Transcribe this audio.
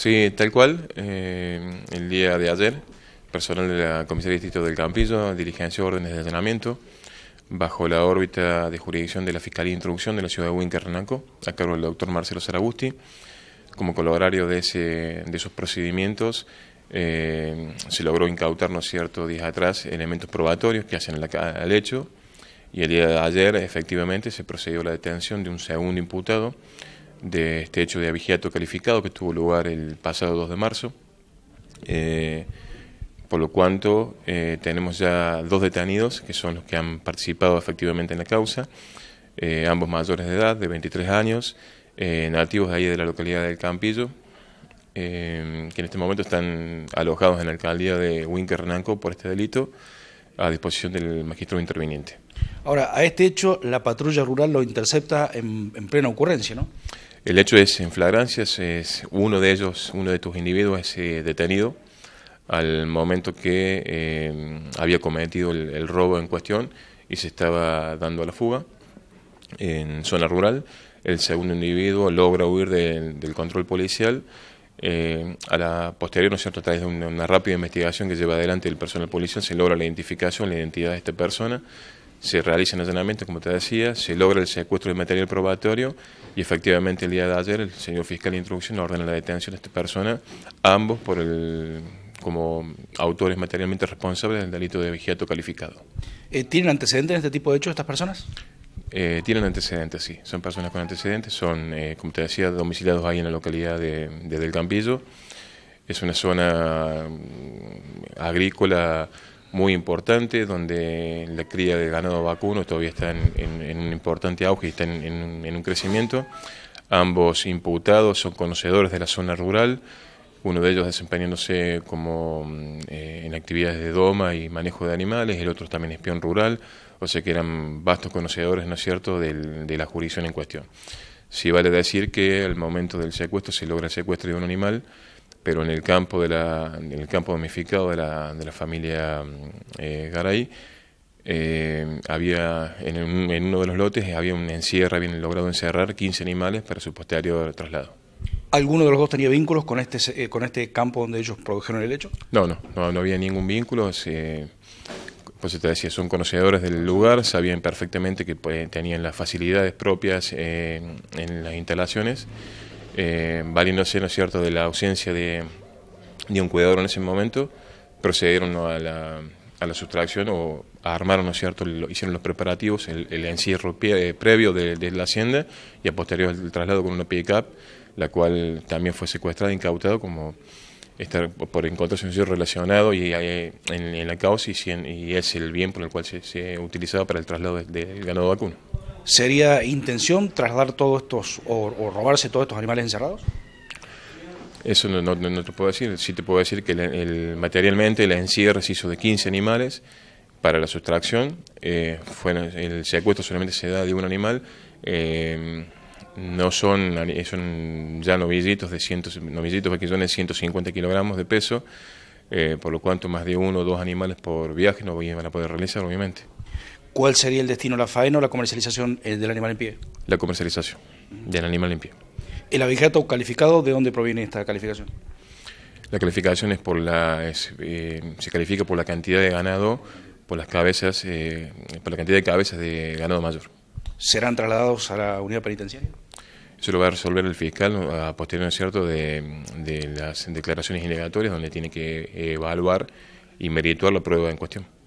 Sí, tal cual. Eh, el día de ayer, personal de la Comisaría de Distrito del Campillo de órdenes de allanamiento bajo la órbita de jurisdicción de la Fiscalía de Introducción de la ciudad de Huinca a cargo del doctor Marcelo Saragusti. Como colaborario de, ese, de esos procedimientos, eh, se logró incautar, ¿no es cierto?, días atrás elementos probatorios que hacen el hecho. Y el día de ayer, efectivamente, se procedió a la detención de un segundo imputado de este hecho de abigiato calificado que tuvo lugar el pasado 2 de marzo, eh, por lo cuanto eh, tenemos ya dos detenidos que son los que han participado efectivamente en la causa, eh, ambos mayores de edad, de 23 años, nativos de ahí de la localidad del Campillo, que en este momento están alojados en la alcaldía de winker Renanco por este delito, a disposición del magistrado interviniente. Ahora, a este hecho la patrulla rural lo intercepta en plena ocurrencia, ¿no? El hecho es en flagrancias, es uno de ellos, uno de tus individuos es eh, detenido al momento que eh, había cometido el, robo en cuestión y se estaba dando a la fuga en zona rural. El segundo individuo logra huir del control policial. Eh, a la posterior, ¿no cierto?, a través de una rápida investigación que lleva adelante el personal policial, se logra la identificación, la identidad de esta persona se realiza el allanamiento, como te decía, se logra el secuestro de material probatorio y efectivamente el día de ayer el señor fiscal de introducción ordena la detención de esta persona, ambos por el como autores materialmente responsables del delito de vigiato calificado. Eh, ¿Tienen antecedentes en este tipo de hechos estas personas? Eh, tienen antecedentes, sí. Son personas con antecedentes, son, eh, como te decía, domiciliados ahí en la localidad de, de Del Campillo. Es una zona mm, agrícola muy importante, donde la cría de ganado vacuno todavía está en, un importante auge y está en, un crecimiento. Ambos imputados son conocedores de la zona rural, uno de ellos desempeñándose como mm, eh, en actividades de doma y manejo de animales, el otro también espión rural, o sea que eran vastos conocedores, ¿no es cierto?, de la jurisdicción en cuestión. Si sí vale decir que al momento del secuestro se logra el secuestro de un animal, pero en el campo, de la, en el campo de la, de la familia mm, eh, Garay, eh, había en, en, uno de los lotes eh, había un encierra habían logrado encerrar 15 animales para su posterior traslado. ¿Alguno de los dos tenía vínculos con este, con este campo donde ellos produjeron el hecho? No, no, no, no había ningún vínculo. Se, pues te decía, son conocedores del lugar, sabían perfectamente que pues, tenían las facilidades propias en las instalaciones eh, valiéndose, ¿no cierto?, de la ausencia de, un cuidador en ese momento, procedieron a la, a la sustracción o armaron, ¿no es cierto?, hicieron los preparativos, el, el encierro eh, previo de, la hacienda y a posterior el traslado con una pick la cual también fue secuestrada, incautado como estar por encontrarse un relacionado y eh, en, la causa y, es el bien por el cual se, utilizaba para el traslado del ganado vacuno sería intención trasladar todos estos o, robarse todos estos animales encerrados? Eso no, te puedo decir. Sí te puedo decir que materialmente el encierre se hizo de 15 animales para la sustracción. Eh, fue, el secuestro solamente se da de un animal. Eh, no son, eh, son ya novillitos de cientos, novillitos de 150 kilogramos de peso, eh, por lo cuanto más de uno o dos animales por viaje no van a poder realizar, obviamente. ¿Cuál sería el destino, la faena o la comercialización eh, del animal en pie? La comercialización del animal en pie. ¿El abijato calificado, de dónde proviene esta calificación? La calificación es por la, eh, se califica por la cantidad de ganado, por las cabezas, eh, por la cantidad de cabezas de ganado mayor. ¿Serán trasladados a la unidad penitenciaria? Eso lo va a resolver el fiscal a posterior, ¿cierto?, de, las declaraciones indagatorias, donde tiene que evaluar y merituar la prueba en cuestión.